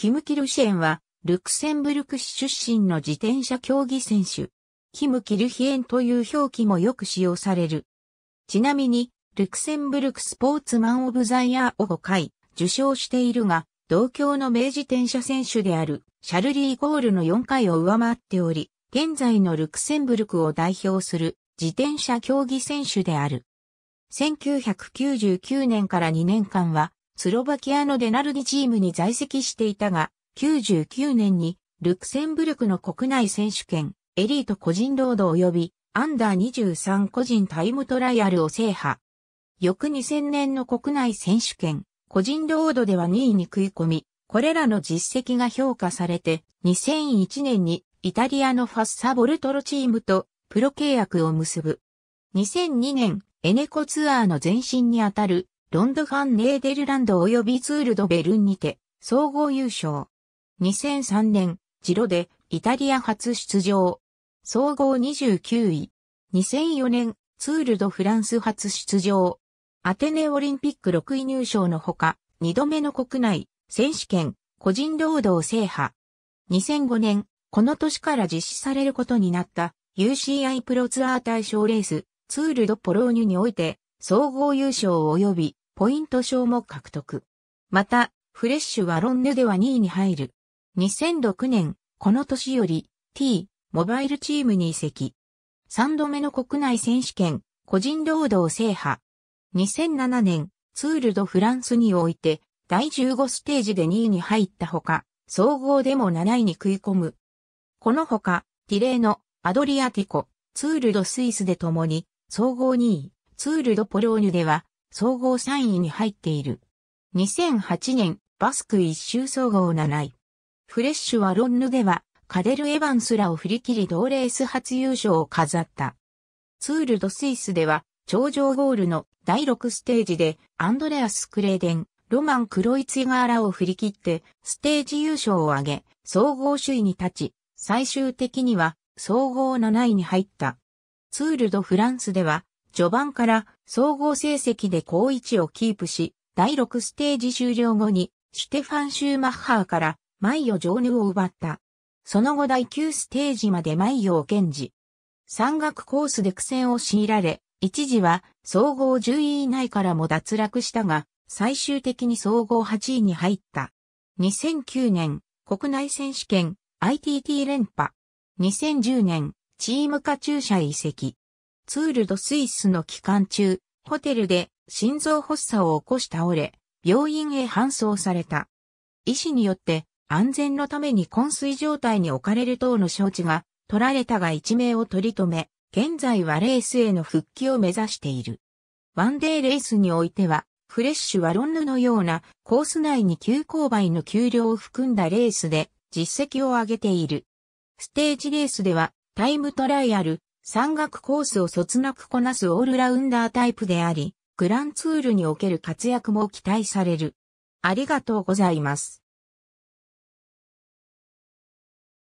キム・キルシエンは、ルクセンブルク市出身の自転車競技選手。キム・キルヒエンという表記もよく使用される。ちなみに、ルクセンブルクスポーツマン・オブ・ザ・イヤーを5回受賞しているが、同郷の名自転車選手であるシャルリー・ゴールの4回を上回っており、現在のルクセンブルクを代表する自転車競技選手である。1999年から2年間はスロバキアのデナルディチームに在籍していたが、99年にルクセンブルクの国内選手権、エリート個人ロード及びアンダー23個人タイムトライアルを制覇。翌2000年の国内選手権、個人ロードでは2位に食い込み、これらの実績が評価されて、2001年にイタリアのファッサ・ボルトロチームとプロ契約を結ぶ。2002年、エネコツアーの前身にあたるロンドファン・ネーデルランド及びツール・ド・ベルンにて、総合優勝。2003年、ジロで、イタリア初出場。総合29位。2004年、ツール・ド・フランス初出場。アテネオリンピック6位入賞のほか、2度目の国内、選手権、個人労働制覇。2005年、この年から実施されることになった UCI プロツアー対象レース、ツール・ド・ポローニュにおいて、総合優勝及びポイント賞も獲得。また、フレッシュはロンヌでは2位に入る。2006年、この年より T、モバイルチームに移籍。3度目の国内選手権、個人労働制覇。2007年、ツールドフランスにおいて、第15ステージで2位に入ったほか、総合でも7位に食い込む。このほか、ティレーのアドリアティコ、ツールドスイスで共に、総合2位、ツールドポローニュでは総合3位に入っている。2008年、バスク一周総合7位。フレッシュはロンヌでは、カデル・エヴァンスらを振り切り同レース初優勝を飾った。ツール・ド・スイスでは、頂上ゴールの第6ステージで、アンドレアス・クレーデン、ロマン・クロイツィガーらを振り切って、ステージ優勝を挙げ、総合首位に立ち、最終的には、総合7位に入った。ツール・ド・フランスでは、序盤から総合成績で高位置をキープし、第6ステージ終了後に、シュテファン・シューマッハーから、マイヨ・ジョーヌを奪った。その後第9ステージまでマイヨを堅持。山岳コースで苦戦を強いられ、一時は総合10位以内からも脱落したが、最終的に総合8位に入った。2009年、国内選手権、ITT 連覇。2010年、チーム下注者移籍。ツール・ド・スイスの期間中、ホテルで心臓発作を起こし倒れ、病院へ搬送された。医師によって安全のために昏睡状態に置かれる等の処置が取られたが一命を取り留め、現在はレースへの復帰を目指している。ワンデーレースにおいては、フレッシュはロンヌのようなコース内に急勾配の給料を含んだレースで実績を上げている。ステージレースではタイムトライアル、山岳コースをそつなくこなすオールラウンダータイプであり、グランツールにおける活躍も期待される。ありがとうございます。